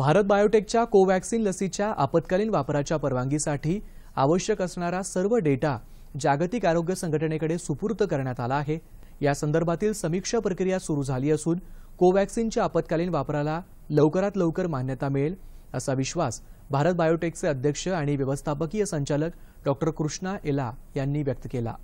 Bharat बायोटेकच्या Covaxin लसीच्या आपत्कालीन वापराच्या परवानगीसाठी आवश्यक असणारा सर्व डेटा जागतिक आरोग्य संघटनेकडे सुपूर्त करण्यात आला आहे या संदर्भातील समीक्षा प्रक्रिया सुरू झाली असून कोवॅक्सिनच्या आपत्कालीन वापराला लवकरात लवकर मान्यता मिळेल असा विश्वास भारत बायोटेकचे अध्यक्ष आणि व्यवस्थापकीय संचालक डॉक्टर कृष्णा एला यांनी व्यक्त केला